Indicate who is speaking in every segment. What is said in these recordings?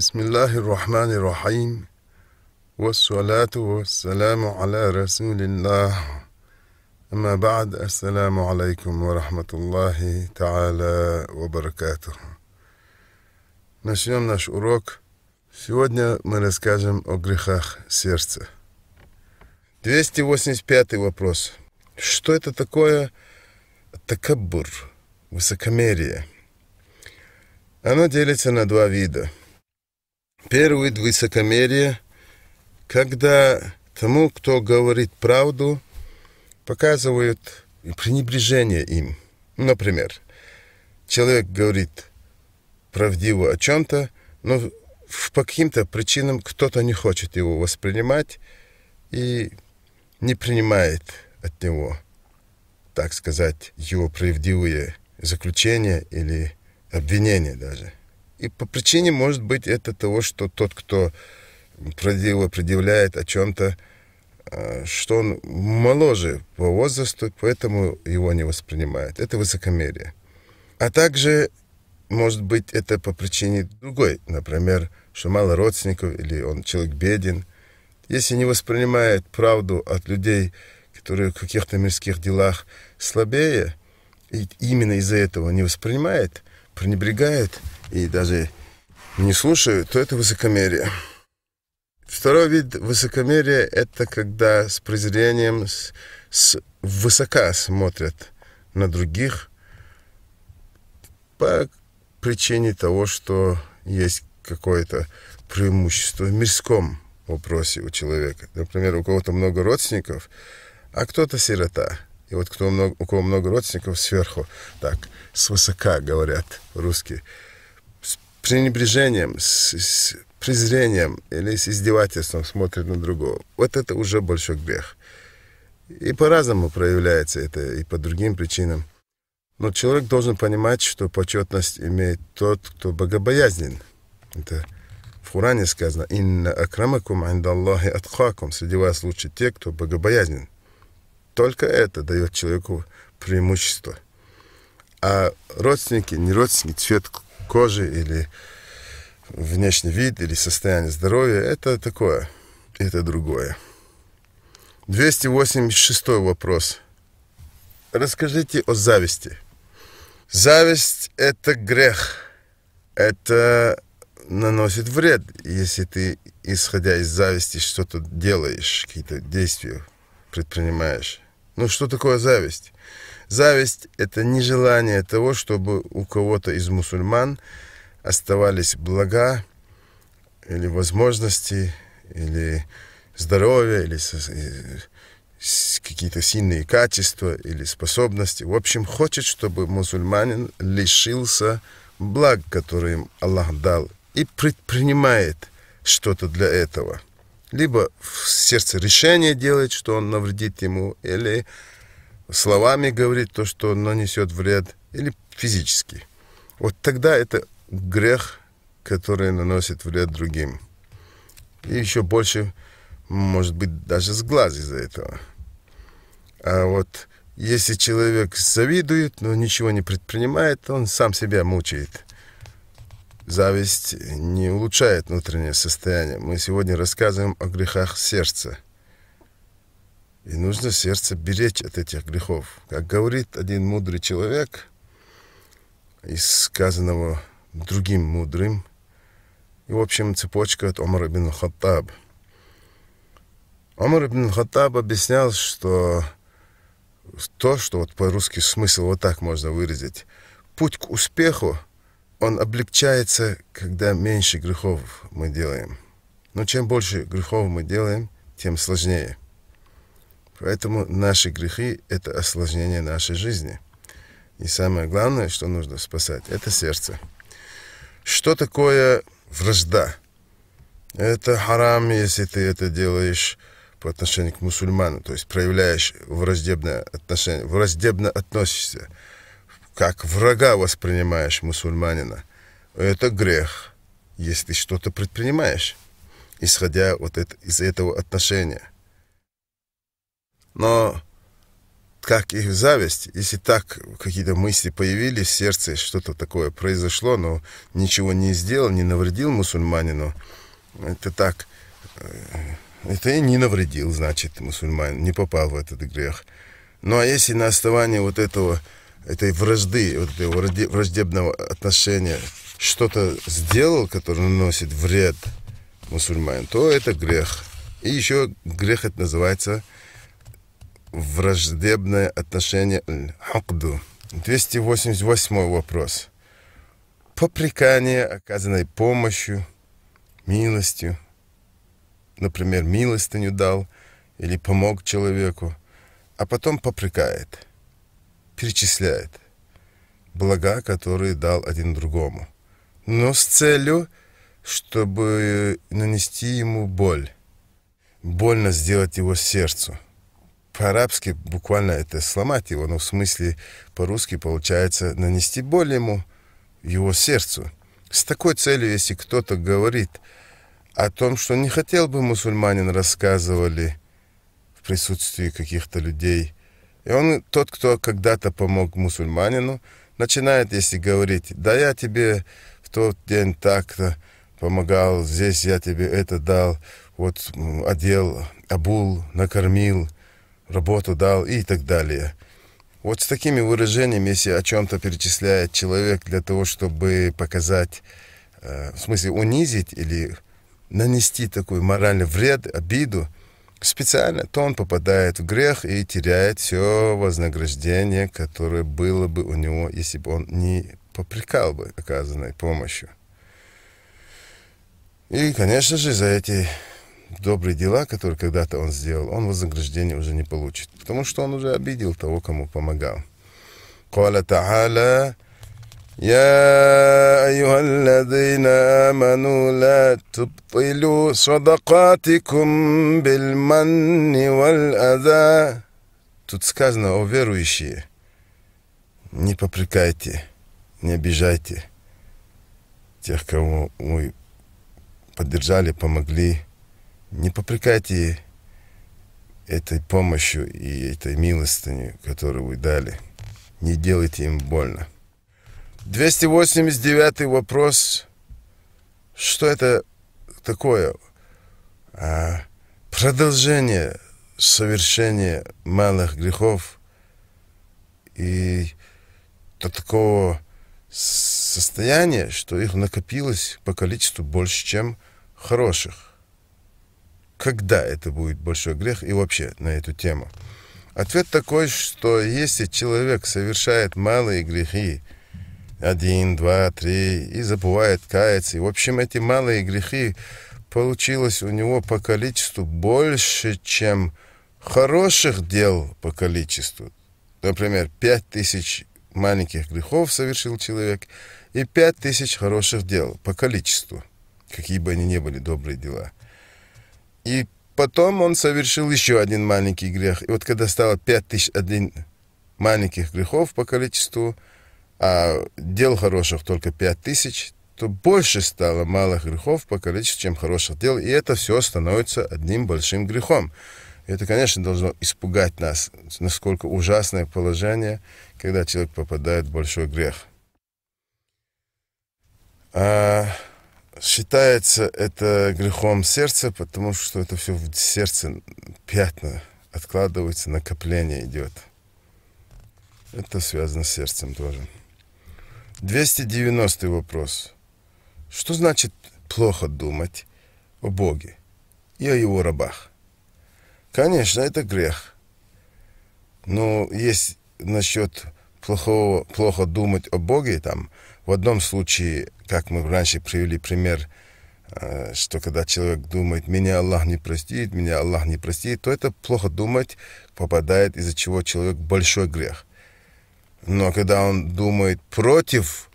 Speaker 1: بسم الله الرحمن الرحيم والصلاة والسلام على رسول الله أما بعد السلام عليكم ورحمة الله تعالى وبركاته نشيم ناش في ودنا мы расскажем о грехах сердца 285 вопрос что это такое такабур высокомерие оно делится на два вида – Первый – высокомерие, когда тому, кто говорит правду, показывают пренебрежение им. Например, человек говорит правдиво о чем-то, но по каким-то причинам кто-то не хочет его воспринимать и не принимает от него, так сказать, его правдивые заключения или обвинения даже – и по причине, может быть, это того, что тот, кто предъявляет о чем-то, э, что он моложе по возрасту, поэтому его не воспринимают. Это высокомерие. А также, может быть, это по причине другой, например, что мало родственников или он человек беден. Если не воспринимает правду от людей, которые в каких-то мирских делах слабее, и именно из-за этого не воспринимает, пренебрегает – и даже не слушают, то это высокомерие. Второй вид высокомерия – это когда с презрением, с, с высока смотрят на других по причине того, что есть какое-то преимущество в мирском вопросе у человека. Например, у кого-то много родственников, а кто-то сирота. И вот кто много, у кого много родственников сверху, так, свысока говорят русские – пренебрежением, с, с презрением или с издевательством смотрит на другого. Вот это уже большой грех. И по-разному проявляется это, и по другим причинам. Но человек должен понимать, что почетность имеет тот, кто богобоязнен. Это в Хуране сказано «Инна акрамакум андаллахи атхакум» Среди вас лучше те, кто богобоязнен. Только это дает человеку преимущество. А родственники, не родственники, цвет кожи или внешний вид или состояние здоровья, это такое, это другое. 286 вопрос. Расскажите о зависти. Зависть – это грех. Это наносит вред, если ты, исходя из зависти, что-то делаешь, какие-то действия предпринимаешь. Ну, что такое зависть? Зависть – это нежелание того, чтобы у кого-то из мусульман оставались блага или возможности, или здоровье, или какие-то сильные качества или способности. В общем, хочет, чтобы мусульманин лишился благ, которые им Аллах дал, и предпринимает что-то для этого. Либо в сердце решение делает, что он навредит ему, или словами говорить то, что нанесет вред, или физически. Вот тогда это грех, который наносит вред другим. И еще больше, может быть, даже с глаз из-за этого. А вот если человек завидует, но ничего не предпринимает, он сам себя мучает. Зависть не улучшает внутреннее состояние. Мы сегодня рассказываем о грехах сердца – и нужно сердце беречь от этих грехов. Как говорит один мудрый человек, из сказанного другим мудрым, и, в общем, цепочка от Омар ибн Хаттаб. Омар ибн Хаттаб объяснял, что то, что вот по-русски смысл вот так можно выразить, путь к успеху, он облегчается, когда меньше грехов мы делаем. Но чем больше грехов мы делаем, тем сложнее. Поэтому наши грехи – это осложнение нашей жизни. И самое главное, что нужно спасать, это сердце. Что такое вражда? Это харам, если ты это делаешь по отношению к мусульману, то есть проявляешь враждебное отношение, враждебно относишься, как врага воспринимаешь мусульманина. Это грех, если ты что-то предпринимаешь, исходя вот это, из этого отношения. Но как их зависть, если так какие-то мысли появились в сердце, что-то такое произошло, но ничего не сделал, не навредил мусульманину, это так, э, это и не навредил, значит, мусульманин, не попал в этот грех. Ну а если на основании вот этого, этой вражды, вот этого враждебного отношения что-то сделал, который наносит вред мусульманин, то это грех. И еще грех это называется – враждебное отношение аль-хакду. 288 вопрос. Попрекание, оказанной помощью, милостью, например, милостыню дал или помог человеку, а потом попрекает, перечисляет блага, которые дал один другому, но с целью, чтобы нанести ему боль, больно сделать его сердцу – по-арабски буквально это сломать его, но в смысле по-русски получается нанести боль ему, его сердцу. С такой целью, если кто-то говорит о том, что не хотел бы мусульманин рассказывали в присутствии каких-то людей, и он, тот, кто когда-то помог мусульманину, начинает, если говорить, да я тебе в тот день так-то помогал, здесь я тебе это дал, вот одел, обул, накормил – работу дал и так далее. Вот с такими выражениями, если о чем-то перечисляет человек для того, чтобы показать, э, в смысле унизить или нанести такой моральный вред, обиду, специально, то он попадает в грех и теряет все вознаграждение, которое было бы у него, если бы он не попрекал бы оказанной помощью. И, конечно же, за эти добрые дела, которые когда-то он сделал, он вознаграждение уже не получит, потому что он уже обидел того, кому помогал. قال تعالى يا أيها الذين آمنوا لا تبطلوا صدقاتكم بالمن والأذى Тут сказано, о верующие, не попрекайте, не обижайте тех, кому мы поддержали, помогли, не попрекайте этой помощью и этой милостыней, которую вы дали. Не делайте им больно. 289 вопрос. Что это такое? А, продолжение совершения малых грехов и до такого состояния, что их накопилось по количеству больше, чем хороших когда это будет большой грех и вообще на эту тему? Ответ такой, что если человек совершает малые грехи, один, два, три, и забывает каяться, и в общем эти малые грехи получилось у него по количеству больше, чем хороших дел по количеству. Например, пять тысяч маленьких грехов совершил человек и пять тысяч хороших дел по количеству, какие бы они ни были добрые дела – и потом он совершил еще один маленький грех. И вот когда стало пять тысяч один маленьких грехов по количеству, а дел хороших только пять тысяч, то больше стало малых грехов по количеству, чем хороших дел. И это все становится одним большим грехом. это, конечно, должно испугать нас, насколько ужасное положение, когда человек попадает в большой грех. А считается это грехом сердца, потому что это все в сердце пятна откладывается, накопление идет. Это связано с сердцем тоже. 290 вопрос. Что значит плохо думать о Боге и о его рабах? Конечно, это грех. Но есть насчет плохого, плохо думать о Боге, там, в одном случае, как мы раньше привели пример, э, что когда человек думает, меня Аллах не простит, меня Аллах не простит, то это плохо думать попадает, из-за чего человек большой грех. Но когда он думает против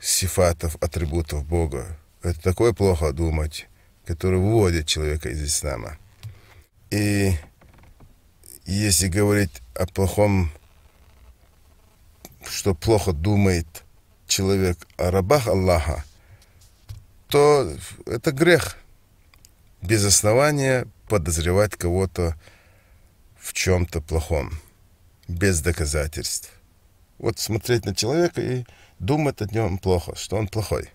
Speaker 1: сифатов, атрибутов Бога, это такое плохо думать, которое выводит человека из ислама. И если говорить о плохом, что плохо думает – человек о а рабах Аллаха, то это грех. Без основания подозревать кого-то в чем-то плохом, без доказательств. Вот смотреть на человека и думать о нем плохо, что он плохой.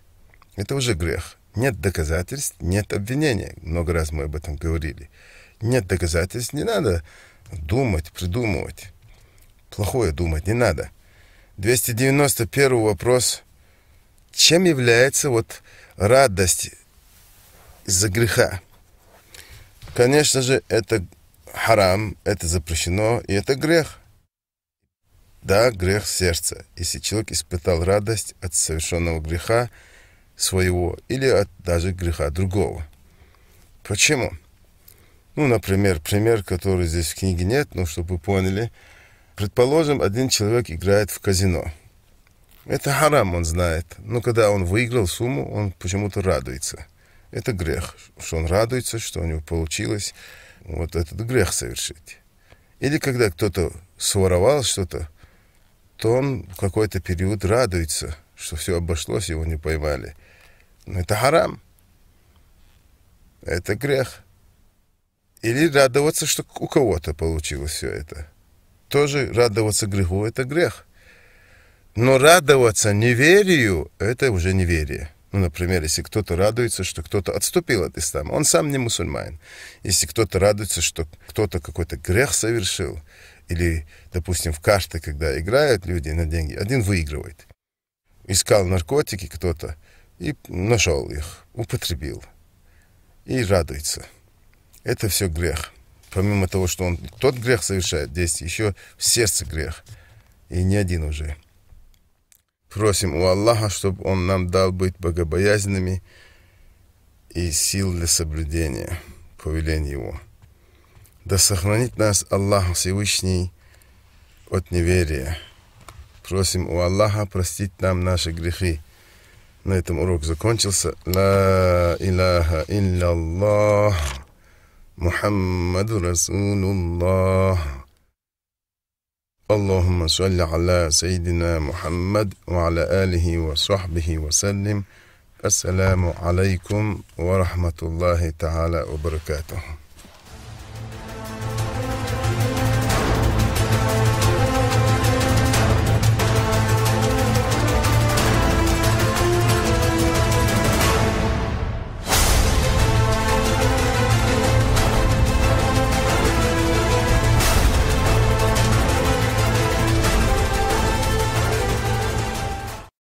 Speaker 1: Это уже грех. Нет доказательств, нет обвинения. Много раз мы об этом говорили. Нет доказательств, не надо думать, придумывать. Плохое думать не надо. 291 вопрос. Чем является вот радость из-за греха? Конечно же, это харам, это запрещено, и это грех. Да, грех сердца. Если человек испытал радость от совершенного греха своего или от даже греха другого. Почему? Ну, например, пример, который здесь в книге нет, но чтобы вы поняли – Предположим, один человек играет в казино. Это харам, он знает. Но когда он выиграл сумму, он почему-то радуется. Это грех, что он радуется, что у него получилось. Вот этот грех совершить. Или когда кто-то своровал что-то, то он в какой-то период радуется, что все обошлось, его не поймали. Но это харам. Это грех. Или радоваться, что у кого-то получилось все это тоже радоваться греху – это грех. Но радоваться неверию – это уже неверие. Ну, например, если кто-то радуется, что кто-то отступил от ислама, он сам не мусульманин. Если кто-то радуется, что кто-то какой-то грех совершил, или, допустим, в карты, когда играют люди на деньги, один выигрывает. Искал наркотики кто-то и нашел их, употребил. И радуется. Это все грех помимо того, что он тот грех совершает, здесь еще в сердце грех. И не один уже. Просим у Аллаха, чтобы Он нам дал быть богобоязненными и сил для соблюдения повеления Его. Да сохранит нас Аллах Всевышний от неверия. Просим у Аллаха простить нам наши грехи. На этом урок закончился. Ла илляха илляллах. محمد رسول الله اللهم صل على سيدنا محمد وعلى آله وصحبه وسلم السلام عليكم ورحمة الله تعالى وبركاته